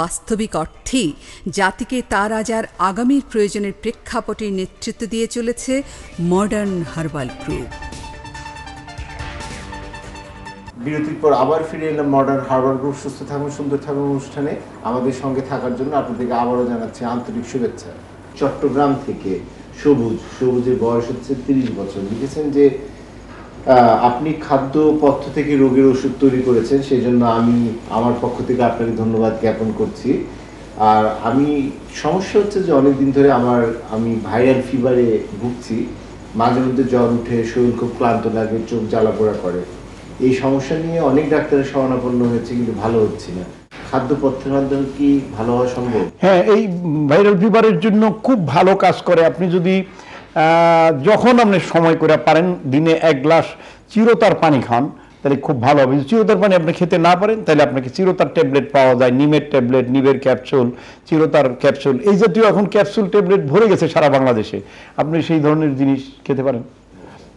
বাস্তবিক অর্থেই জাতিকে তার আজ আর আগামীর প্রয়োজনের প্রেক্ষাপটে নেতৃত্ব দিয়ে চলেছে মডার্ন হার্বাল গ্রুপ বিরতির পর আবার ফিরে এলাম মডার্ন হার্বাল গ্রুপ সুস্থ থাকুন সুন্দর থাকুন অনুষ্ঠানে আমাদের সঙ্গে থাকার জন্য আপনাদেরকে আবারও জানাচ্ছি আন্তরিক শুভেচ্ছা চট্টগ্রাম থেকে সবুজ সবুজের বয়স হচ্ছে তিরিশ বছর লিখেছেন যে আপনি খাদ্য পথ্য থেকে রোগের ওষুধ তৈরি করেছেন সেই জন্য আমি আমার পক্ষ থেকে আপনাকে ধন্যবাদ জ্ঞাপন করছি আর আমি সমস্যা হচ্ছে যে অনেকদিন ধরে আমার আমি ভাইরাল ফিভারে ভুগছি মাঝে মধ্যে জ্বর উঠে শরীর খুব ক্লান্ত লাগে চোখ জ্বালা পোড়া করে এই সমস্যা নিয়ে অনেক ডাক্তারের শরণাপন্ন হয়েছে কিন্তু ভালো হচ্ছে না খাদ্যপথ্যের মাধ্যমে কি ভালো হওয়া সম্ভব হ্যাঁ এই ভাইরাল ফিভারের জন্য খুব ভালো কাজ করে আপনি যদি যখন আপনি সময় করে পারেন দিনে এক গ্লাস চিরতার পানি খান তাহলে খুব ভালো হবে চিরতার পানি আপনি খেতে না পারেন তাহলে আপনাকে চিরতার ট্যাবলেট পাওয়া যায় নিমের ট্যাবলেট নিমের ক্যাপসুল চিরতার ক্যাপসুল এই জাতীয় এখন ক্যাপসুল ট্যাবলেট ভরে গেছে সারা বাংলাদেশে আপনি সেই ধরনের জিনিস খেতে পারেন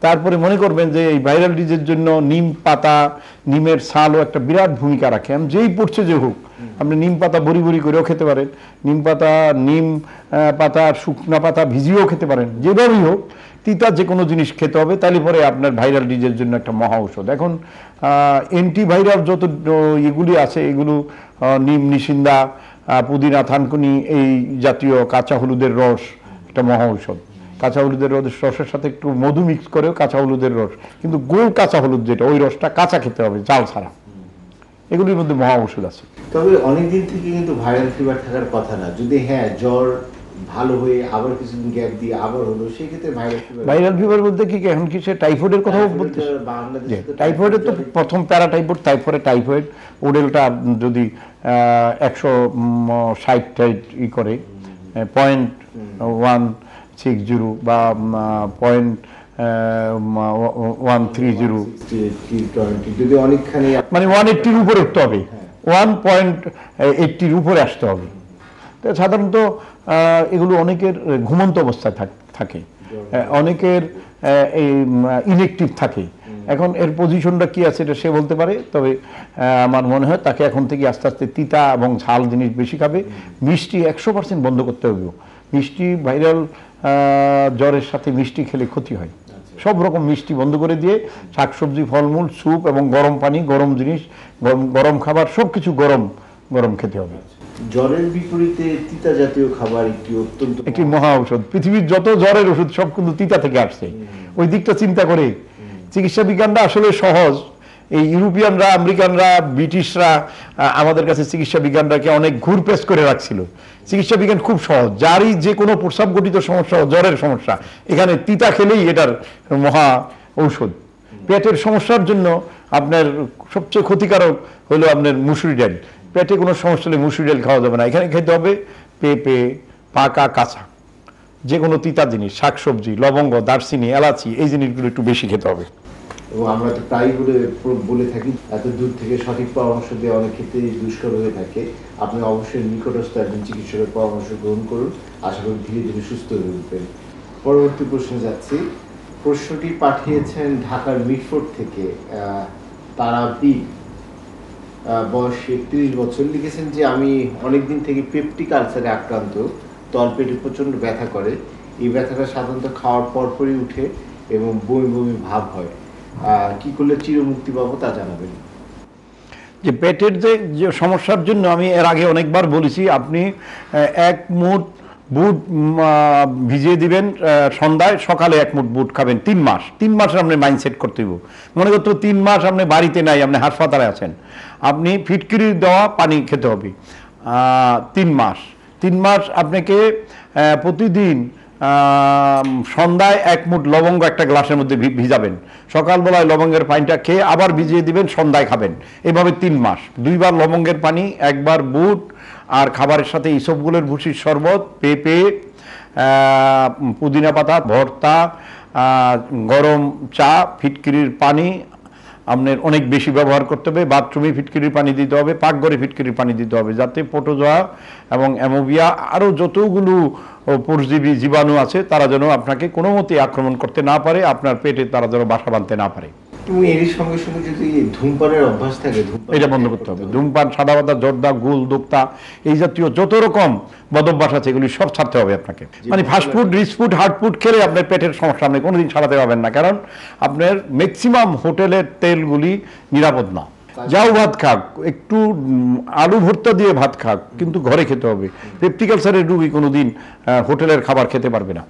তারপরে মনে করবেন যে এই ভাইরাল ডিজের জন্য নিম পাতা নিমের সালও একটা বিরাট ভূমিকা রাখে আমি যেই পড়ছে যে হোক আপনি নিম পাতা বড়ি বড়ি করেও খেতে পারেন নিম পাতা নিম পাতা শুকনা পাতা ভিজিয়েও খেতে পারেন যেভাবেই হোক তিতা যে কোনো জিনিস খেতে হবে তাহলে পরে আপনার ভাইরাল ডিজের জন্য একটা মহা ঔষধ এখন অ্যান্টিভাইরাল যত এগুলি আছে এগুলো নিম নিশিন্দা পুদিনা থানকুনি এই জাতীয় কাঁচা হলুদের রস একটা মহা ঔষধ কাঁচা হলুদের রসের সাথে একটু মধু মিক্স করেও কাঁচা হলুদের রস কিন্তু গোল কাঁচা হলুদ যেটা ওই রসটা কাঁচা খেতে হবে জাল ছাড়া এগুলির মধ্যে মহা ওষুধ আছে তবে অনেকদিন থেকে কিন্তু ভাইরাল ফিভার থাকার কথা না যদি হ্যাঁ জ্বর ভালো হয়ে আবার কিছুদিন গ্যাপ দিয়ে আবার হলো সেই ক্ষেত্রে ভাইরাল ভাইরাল ফিভার বলতে কি এখন কি সে টাইফয়েডের কথা বলতে টাইফয়েডের তো প্রথম প্যারা টাইফয়েড তারপরে টাইফয়েড ওডেলটা যদি একশো ষাট টাইট ই করে পয়েন্ট ওয়ান সিক্স জিরো বা পয়েন্ট ওয়ান থ্রি জিরো যদি অনেকখানি মানে ওয়ান এইট্টির উপরে উঠতে হবে ওয়ান পয়েন্ট এইট্টির উপরে আসতে হবে তো সাধারণত এগুলো অনেকের ঘুমন্ত অবস্থায় থাকে অনেকের এই ইলেকটিভ থাকে এখন এর পজিশনটা কি আছে এটা সে বলতে পারে তবে আমার মনে হয় তাকে এখন থেকে আস্তে আস্তে তিতা এবং ঝাল জিনিস বেশি খাবে মিষ্টি একশো পার্সেন্ট বন্ধ করতে হবে মিষ্টি ভাইরাল জ্বরের সাথে মিষ্টি খেলে ক্ষতি হয় আচ্ছা। সব রকম মিষ্টি বন্ধ করে দিয়ে শাকসবজি ফলমূল স্যুপ এবং গরম পানি গরম জিনিস গরম গরম খাবার সব কিছু গরম গরম খেতে হবে আচ্ছা। জ্বরের বিপরীতে তিতা জাতীয় খাবার একটি অত্যন্ত একটি মহা ঔষধ পৃথিবীর যত জ্বরের ওষুধ সব কিন্তু তিতা থেকে আসছে ওই দিকটা চিন্তা করে চিকিৎসা বিজ্ঞানটা আসলে সহজ এই ইউরোপিয়ানরা আমেরিকানরা ব্রিটিশরা আমাদের কাছে চিকিৎসা বিজ্ঞানটাকে অনেক ঘুরপেশ করে রাখছিল চিকিৎসা বিজ্ঞান খুব সহজ যারই যে কোনো প্রস্রাব গঠিত সমস্যা জ্বরের সমস্যা এখানে তিতা খেলেই এটার মহা ঔষধ পেটের সমস্যার জন্য আপনার সবচেয়ে ক্ষতিকারক হলো আপনার মুসুরি ডাল পেটে কোনো সমস্যা হলে মুসুরি ডাল খাওয়া যাবে না এখানে খেতে হবে পেঁপে পাকা কাঁচা যে কোনো তিতা জিনিস শাকসবজি লবঙ্গ দারচিনি এলাচি এই জিনিসগুলো একটু বেশি খেতে হবে এবং আমরা তো প্রায় বলে বলে থাকি এত দূর থেকে সঠিক পরামর্শ দেওয়া অনেক ক্ষেত্রে দুষ্কর হয়ে থাকে আপনি অবশ্যই নিকটস্থ একজন চিকিৎসকের পরামর্শ গ্রহণ করুন আশা করি ধীরে ধীরে সুস্থ হয়ে উঠবেন পরবর্তী প্রশ্নে যাচ্ছি প্রশ্নটি পাঠিয়েছেন ঢাকার মিটফোর্ড থেকে তারা বি বয়স একত্রিশ বছর লিখেছেন যে আমি অনেকদিন থেকে পেপটিক আলসারে আক্রান্ত তলপেটে প্রচণ্ড ব্যথা করে এই ব্যথাটা সাধারণত খাওয়ার পরপরই উঠে এবং বমি বমি ভাব হয় কি করলে চিরমুক্তি পাবো তা জানাবেন যে পেটের যে সমস্যার জন্য আমি এর আগে অনেকবার বলেছি আপনি এক মুঠ বুট ভিজিয়ে দিবেন সন্ধ্যায় সকালে এক মুঠ বুট খাবেন তিন মাস তিন মাস আপনি মাইন্ডসেট করতে হইব মনে করতো তিন মাস আপনি বাড়িতে নাই আপনি হাসপাতালে আছেন আপনি ফিটকিরি দেওয়া পানি খেতে হবে তিন মাস তিন মাস আপনাকে প্রতিদিন সন্ধ্যায় এক মুঠ লবঙ্গ একটা গ্লাসের মধ্যে ভিজাবেন সকালবেলায় লবঙ্গের পানিটা খেয়ে আবার ভিজিয়ে দিবেন সন্ধ্যায় খাবেন এভাবে তিন মাস দুইবার লবঙ্গের পানি একবার বুট আর খাবারের সাথে ইসবগুলের ভুসির শরবত পেঁপে পুদিনা পাতা ভর্তা গরম চা ফিটকিরির পানি আপনার অনেক বেশি ব্যবহার করতে হবে বাথরুমে ফিটকিরির পানি দিতে হবে পাকঘরে ফিটকিরির পানি দিতে হবে যাতে পটোজোয়া এবং অ্যামোবিয়া আরও যতগুলো ও পুরুষজীবী জীবাণু আছে তারা যেন আপনাকে কোনো মতে আক্রমণ করতে না পারে আপনার পেটে তারা যেন বাসা বাঁধতে না পারে ধূমপান সাদা এই জাতীয় যত রকম আছে এগুলি সব ছাড়তে হবে আপনাকে মানে ফাস্টফুড রিচ ফুড খেলে আপনার পেটের সমস্যা কোনোদিন পারবেন না কারণ আপনার ম্যাক্সিমাম হোটেলের তেলগুলি নিরাপদ না যাও ভাত খাক একটু আলু ভর্তা দিয়ে ভাত খাক কিন্তু ঘরে খেতে হবে পেপটিক আলসারের রুগী কোনোদিন হোটেলের খাবার খেতে পারবে না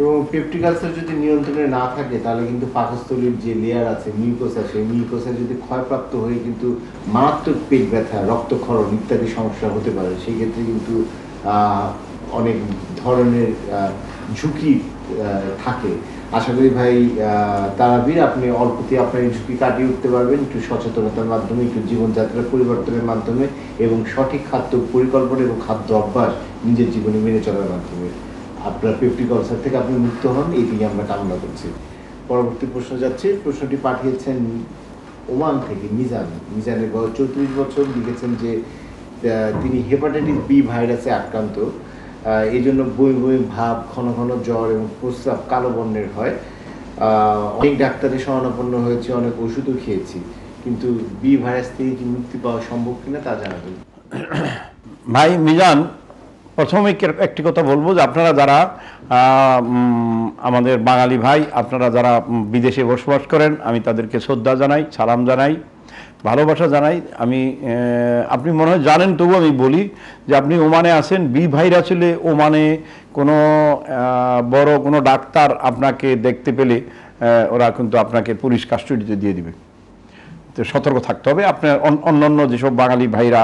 এবং পেপটিক আলসার যদি নিয়ন্ত্রণে না থাকে তাহলে কিন্তু পাকস্থলীর যে লেয়ার আছে মিউকোসা সেই মিউকোসা যদি ক্ষয়প্রাপ্ত হয়ে কিন্তু মারাত্মক পেট ব্যথা রক্তক্ষরণ ইত্যাদি সমস্যা হতে পারে সেই ক্ষেত্রে কিন্তু অনেক ধরনের ঝুঁকি থাকে আশা করি ভাই তারাবীর আপনি অল্পতে আপনার ইস্যুটি কাটিয়ে উঠতে পারবেন একটু সচেতনতার মাধ্যমে একটু জীবনযাত্রার পরিবর্তনের মাধ্যমে এবং সঠিক খাদ্য পরিকল্পনা এবং খাদ্য অভ্যাস নিজের জীবনে মেনে চলার মাধ্যমে আপনার পেপটি কলসার থেকে আপনি মুক্ত হন এই এটি আমরা কামনা করছি পরবর্তী প্রশ্ন যাচ্ছে প্রশ্নটি পাঠিয়েছেন ওমান থেকে মিজান মিজানের বয়স চৌত্রিশ বছর লিখেছেন যে তিনি হেপাটাইটিস বি ভাইরাসে আক্রান্ত এই জন্য বই বই ভাব ঘন ঘন জ্বর এবং প্রস্রাব কালো বর্ণের হয় অনেক ডাক্তারের শরণাপন্ন হয়েছে অনেক ওষুধও খেয়েছি কিন্তু বি ভাইরাস থেকে কি মুক্তি পাওয়া সম্ভব কিনা তা জানা যায় ভাই মিজান প্রথমে একটি কথা বলবো যে আপনারা যারা আমাদের বাঙালি ভাই আপনারা যারা বিদেশে বসবাস করেন আমি তাদেরকে শ্রদ্ধা জানাই সালাম জানাই ভালোবাসা জানাই আমি আপনি মনে হয় জানেন তবু আমি বলি যে আপনি ওমানে আসেন বি ভাইরা ছিল ওমানে কোনো বড় কোনো ডাক্তার আপনাকে দেখতে পেলে ওরা কিন্তু আপনাকে পুলিশ কাস্টডিতে দিয়ে দিবে তো সতর্ক থাকতে হবে আপনার অন্যান্য যেসব বাঙালি ভাইরা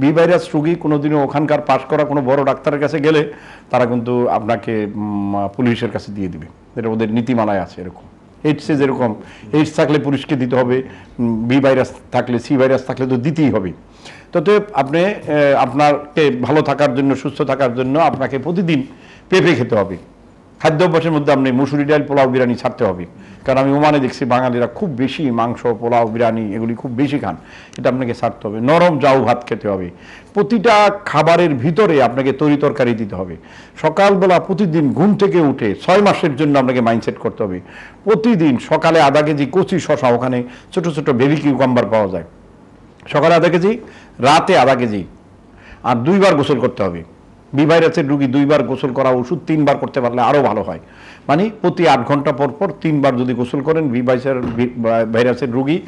বি ভাইরাস রুগী কোনোদিনও ওখানকার পাশ করা কোনো বড় ডাক্তারের কাছে গেলে তারা কিন্তু আপনাকে পুলিশের কাছে দিয়ে দিবে এটা ওদের নীতিমালায় আছে এরকম এ যেরকম এইডস থাকলে পুরুষকে দিতে হবে বি ভাইরাস থাকলে সি ভাইরাস থাকলে তো দিতেই হবে ততএব আপনি আপনাকে ভালো থাকার জন্য সুস্থ থাকার জন্য আপনাকে প্রতিদিন পেঁপে খেতে হবে খাদ্যাভ্যাসের মধ্যে আপনি মুসুরি ডাল পোলাও বিরিয়ানি ছাড়তে হবে কারণ আমি ওমানে দেখছি বাঙালিরা খুব বেশি মাংস পোলাও বিরিয়ানি এগুলি খুব বেশি খান এটা আপনাকে ছাড়তে হবে নরম জাউ ভাত খেতে হবে প্রতিটা খাবারের ভিতরে আপনাকে তরি তরকারি দিতে হবে সকালবেলা প্রতিদিন ঘুম থেকে উঠে ছয় মাসের জন্য আপনাকে মাইন্ডসেট করতে হবে প্রতিদিন সকালে আধা কেজি কচি শশা ওখানে ছোট ছোট বেবি কিউকাম্বার পাওয়া যায় সকালে আধা কেজি রাতে আধা কেজি আর দুইবার গোসল করতে হবে বি ভাইরাসের রুগী দুইবার গোসল করা ওষুধ তিনবার করতে পারলে আরও ভালো হয় মানে প্রতি আট ঘন্টা পর পর তিনবার যদি গোসল করেন বি ভাইসের ভাইরাসের রুগী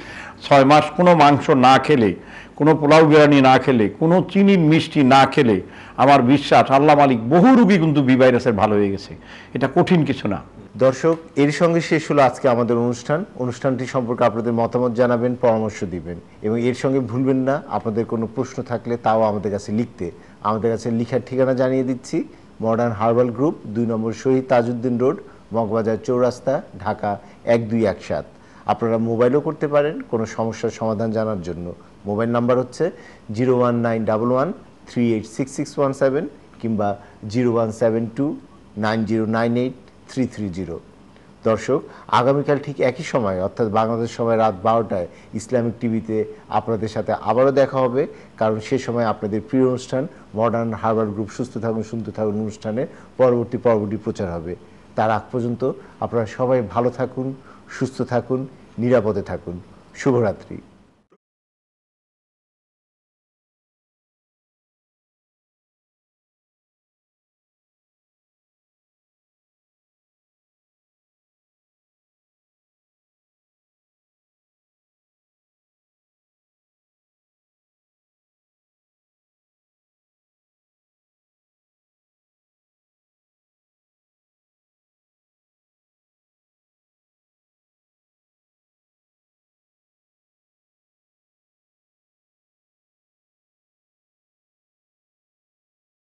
ছয় মাস কোনো মাংস না খেলে কোনো পোলাও বিরিয়ানি না খেলে কোনো চিনির মিষ্টি না খেলে আমার বিশ্বাস আল্লাহ মালিক বহু রুগী কিন্তু বি ভাইরাসের ভালো হয়ে গেছে এটা কঠিন কিছু না দর্শক এর সঙ্গে শেষ হলো আজকে আমাদের অনুষ্ঠান অনুষ্ঠানটি সম্পর্কে আপনাদের মতামত জানাবেন পরামর্শ দিবেন এবং এর সঙ্গে ভুলবেন না আপনাদের কোনো প্রশ্ন থাকলে তাও আমাদের কাছে লিখতে আমাদের কাছে লিখার ঠিকানা জানিয়ে দিচ্ছি মডার্ন হার্বাল গ্রুপ দুই নম্বর শহীদ তাজউদ্দিন রোড মগবাজার চৌরাস্তা ঢাকা এক দুই এক সাত আপনারা মোবাইলও করতে পারেন কোনো সমস্যার সমাধান জানার জন্য মোবাইল নাম্বার হচ্ছে zero one nine double one three eight six six one seven কিংবা zero one seven two nine zero nine eight three three zero দর্শক আগামীকাল ঠিক একই সময় অর্থাৎ বাংলাদেশ সময় রাত বারোটায় ইসলামিক টিভিতে আপনাদের সাথে আবারও দেখা হবে কারণ সে সময় আপনাদের প্রিয় অনুষ্ঠান মডার্ন হার্বার গ্রুপ সুস্থ থাকুন সুন্দর থাকুন অনুষ্ঠানে পরবর্তী পর্বটি প্রচার হবে তার আগ পর্যন্ত আপনারা সবাই ভালো থাকুন সুস্থ থাকুন নিরাপদে থাকুন শুভরাত্রি